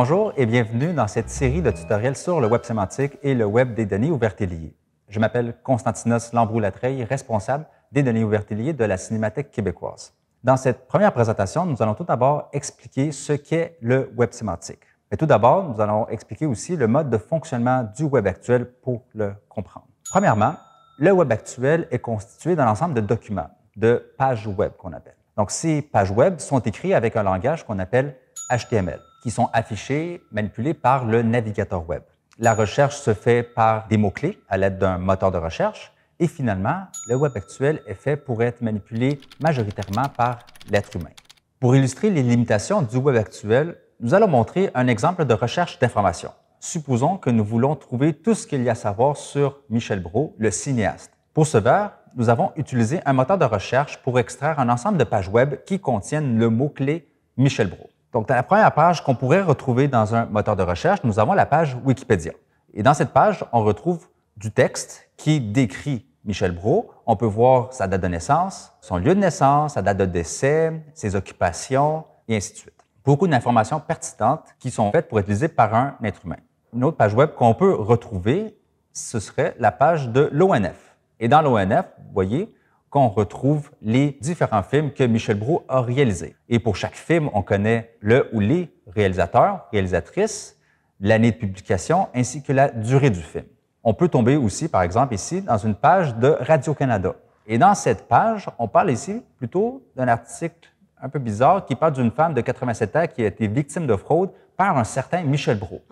Bonjour et bienvenue dans cette série de tutoriels sur le web sémantique et le web des données ouvertes et liées. Je m'appelle Constantinos lambrou responsable des données ouvertes et liées de la Cinémathèque québécoise. Dans cette première présentation, nous allons tout d'abord expliquer ce qu'est le web sémantique. Mais tout d'abord, nous allons expliquer aussi le mode de fonctionnement du web actuel pour le comprendre. Premièrement, le web actuel est constitué d'un ensemble de documents, de pages web qu'on appelle. Donc, ces pages web sont écrites avec un langage qu'on appelle HTML qui sont affichés, manipulés par le navigateur web. La recherche se fait par des mots-clés à l'aide d'un moteur de recherche. Et finalement, le web actuel est fait pour être manipulé majoritairement par l'être humain. Pour illustrer les limitations du web actuel, nous allons montrer un exemple de recherche d'informations. Supposons que nous voulons trouver tout ce qu'il y a à savoir sur Michel Brault, le cinéaste. Pour ce faire, nous avons utilisé un moteur de recherche pour extraire un ensemble de pages web qui contiennent le mot-clé Michel Brault. Donc, dans la première page qu'on pourrait retrouver dans un moteur de recherche, nous avons la page Wikipédia. Et dans cette page, on retrouve du texte qui décrit Michel Brault. On peut voir sa date de naissance, son lieu de naissance, sa date de décès, ses occupations, et ainsi de suite. Beaucoup d'informations pertinentes qui sont faites pour être utilisées par un être humain. Une autre page web qu'on peut retrouver, ce serait la page de l'ONF. Et dans l'ONF, vous voyez, qu'on retrouve les différents films que Michel Brault a réalisés. Et pour chaque film, on connaît le ou les réalisateurs, réalisatrices, l'année de publication ainsi que la durée du film. On peut tomber aussi, par exemple, ici, dans une page de Radio-Canada. Et dans cette page, on parle ici plutôt d'un article un peu bizarre qui parle d'une femme de 87 ans qui a été victime de fraude par un certain Michel Brault.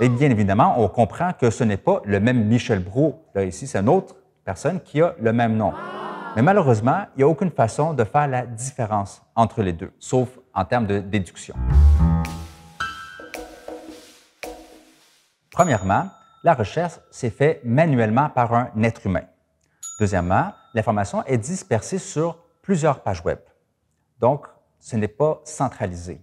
Et bien évidemment, on comprend que ce n'est pas le même Michel Brault. Là, ici, c'est une autre personne qui a le même nom. Mais malheureusement, il n'y a aucune façon de faire la différence entre les deux, sauf en termes de déduction. Premièrement, la recherche s'est faite manuellement par un être humain. Deuxièmement, l'information est dispersée sur plusieurs pages web. Donc, ce n'est pas centralisé.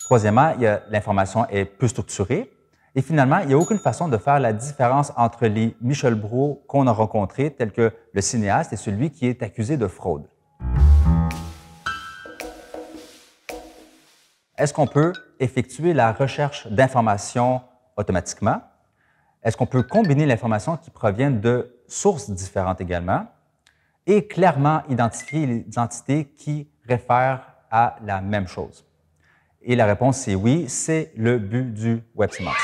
Troisièmement, l'information est peu structurée. Et finalement, il n'y a aucune façon de faire la différence entre les Michel Bro qu'on a rencontrés, tels que le cinéaste, et celui qui est accusé de fraude. Est-ce qu'on peut effectuer la recherche d'informations automatiquement? Est-ce qu'on peut combiner l'information qui provient de sources différentes également et clairement identifier les entités qui réfèrent à la même chose? Et la réponse, c'est oui, c'est le but du web sémantique.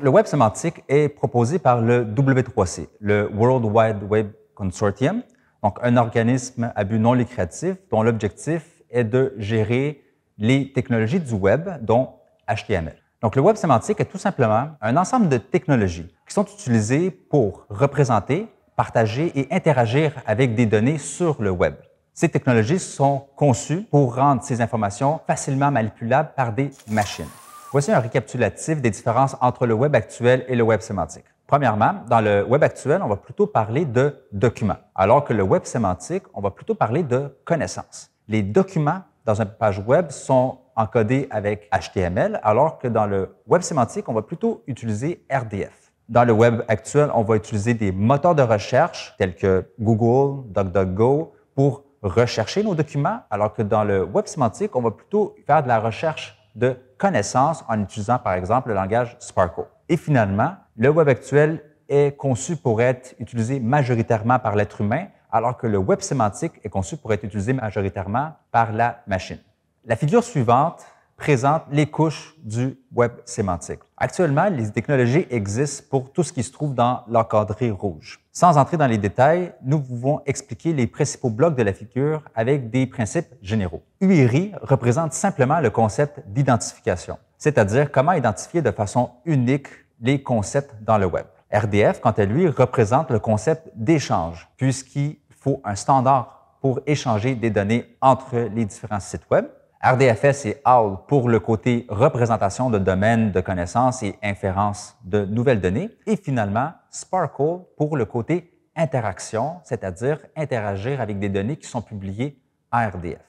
Le web sémantique est proposé par le W3C, le World Wide Web Consortium, donc un organisme à but non lucratif dont l'objectif est de gérer les technologies du web, dont HTML. Donc le web sémantique est tout simplement un ensemble de technologies qui sont utilisées pour représenter, partager et interagir avec des données sur le web. Ces technologies sont conçues pour rendre ces informations facilement manipulables par des machines. Voici un récapitulatif des différences entre le web actuel et le web sémantique. Premièrement, dans le web actuel, on va plutôt parler de documents, alors que le web sémantique, on va plutôt parler de connaissances. Les documents dans une page web sont encodés avec HTML, alors que dans le web sémantique, on va plutôt utiliser RDF. Dans le web actuel, on va utiliser des moteurs de recherche tels que Google, DuckDuckGo pour rechercher nos documents, alors que dans le web sémantique, on va plutôt faire de la recherche de connaissances en utilisant, par exemple, le langage Sparkle. Et finalement, le web actuel est conçu pour être utilisé majoritairement par l'être humain, alors que le web sémantique est conçu pour être utilisé majoritairement par la machine. La figure suivante présente les couches du web sémantique. Actuellement, les technologies existent pour tout ce qui se trouve dans l'encadré rouge. Sans entrer dans les détails, nous pouvons expliquer les principaux blocs de la figure avec des principes généraux. URI représente simplement le concept d'identification, c'est-à-dire comment identifier de façon unique les concepts dans le web. RDF, quant à lui, représente le concept d'échange, puisqu'il faut un standard pour échanger des données entre les différents sites web. RDFS, et OWL pour le côté représentation de domaines de connaissances et inférence de nouvelles données. Et finalement, Sparkle pour le côté interaction, c'est-à-dire interagir avec des données qui sont publiées à RDF.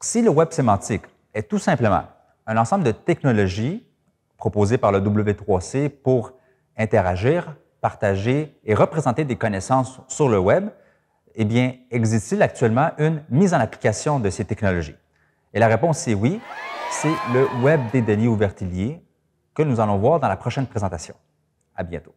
si le web sémantique est tout simplement un ensemble de technologies proposées par le W3C pour interagir, partager et représenter des connaissances sur le web, eh bien, existe-t-il actuellement une mise en application de ces technologies? Et la réponse, est oui. C'est le web des ou ouvertiliers que nous allons voir dans la prochaine présentation. À bientôt.